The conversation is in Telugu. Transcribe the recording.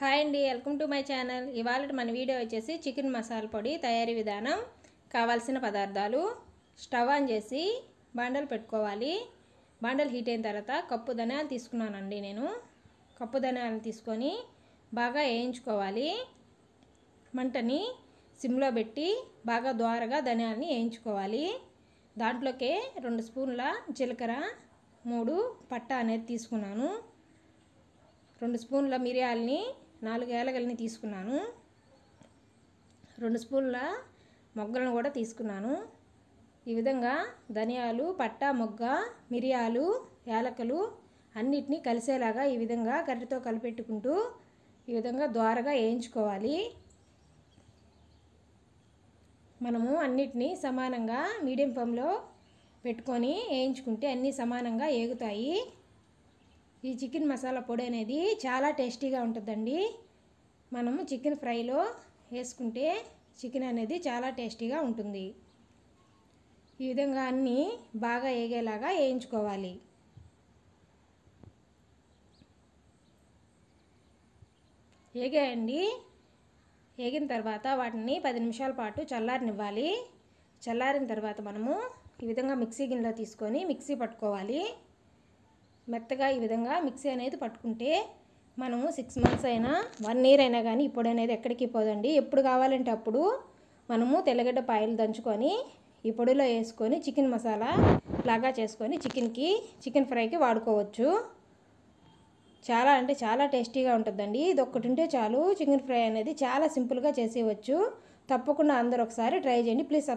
హాయ్ అండి వెల్కమ్ టు మై ఛానల్ ఇవాళ మన వీడియో వచ్చేసి చికెన్ మసాలా పొడి తయారీ విధానం కావాల్సిన పదార్థాలు స్టవ్ ఆన్ చేసి బండలు పెట్టుకోవాలి బండలు హీట్ అయిన తర్వాత కప్పు ధనియాలు తీసుకున్నానండి నేను కప్పు ధనియాలను తీసుకొని బాగా వేయించుకోవాలి మంటని సిమ్లో పెట్టి బాగా ద్వారగా ధనియాలని వేయించుకోవాలి దాంట్లోకే రెండు స్పూన్ల జీలకర్ర మూడు పట్ట అనేది తీసుకున్నాను రెండు స్పూన్ల మిరియాలని నాలుగు ఏలగల్ని తీసుకున్నాను రెండు స్పూన్ల మొగ్గలను కూడా తీసుకున్నాను ఈ విధంగా ధనియాలు పట్ట మొగ్గ మిరియాలు ఏలకలు అన్నిటినీ కలిసేలాగా ఈ విధంగా కర్రీతో కలిపెట్టుకుంటూ ఈ విధంగా ద్వారగా వేయించుకోవాలి మనము అన్నిటినీ సమానంగా మీడియం ఫ్లేమ్లో పెట్టుకొని వేయించుకుంటే అన్నీ సమానంగా ఏగుతాయి ఈ చికెన్ మసాలా పొడి అనేది చాలా టేస్టీగా ఉంటుందండి మనము చికెన్ ఫ్రైలో వేసుకుంటే చికెన్ అనేది చాలా టేస్టీగా ఉంటుంది ఈ విధంగా అన్నీ బాగా వేగేలాగా వేయించుకోవాలి వేగాయండి వేగిన తర్వాత వాటిని పది నిమిషాల పాటు చల్లారనివ్వాలి చల్లారిన తర్వాత మనము ఈ విధంగా మిక్సీ గిన్నెలో తీసుకొని మిక్సీ పట్టుకోవాలి మెత్తగా ఈ విధంగా మిక్సీ అనేది పట్టుకుంటే మనము సిక్స్ మంత్స్ అయినా వన్ ఇయర్ అయినా కానీ ఇప్పుడు అనేది ఎక్కడికి పోదండి ఎప్పుడు కావాలంటే అప్పుడు మనము తెల్లగడ్డ పాయలు దంచుకొని ఈ పొడిలో వేసుకొని చికెన్ మసాలా లాగా చేసుకొని చికెన్కి చికెన్ ఫ్రైకి వాడుకోవచ్చు చాలా అంటే చాలా టేస్టీగా ఉంటుందండి ఇది ఒక్కటి ఉంటే చాలు చికెన్ ఫ్రై అనేది చాలా సింపుల్గా చేసేయచ్చు తప్పకుండా అందరూ ఒకసారి ట్రై చేయండి ప్లీజ్